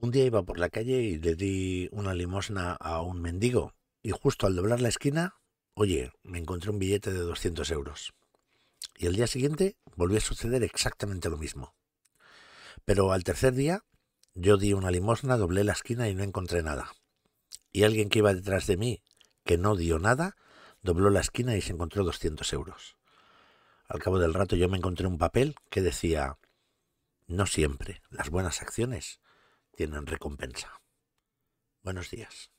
Un día iba por la calle y le di una limosna a un mendigo y justo al doblar la esquina, oye, me encontré un billete de 200 euros. Y al día siguiente volvió a suceder exactamente lo mismo. Pero al tercer día yo di una limosna, doblé la esquina y no encontré nada. Y alguien que iba detrás de mí, que no dio nada, dobló la esquina y se encontró 200 euros. Al cabo del rato yo me encontré un papel que decía, no siempre las buenas acciones tienen recompensa. Buenos días.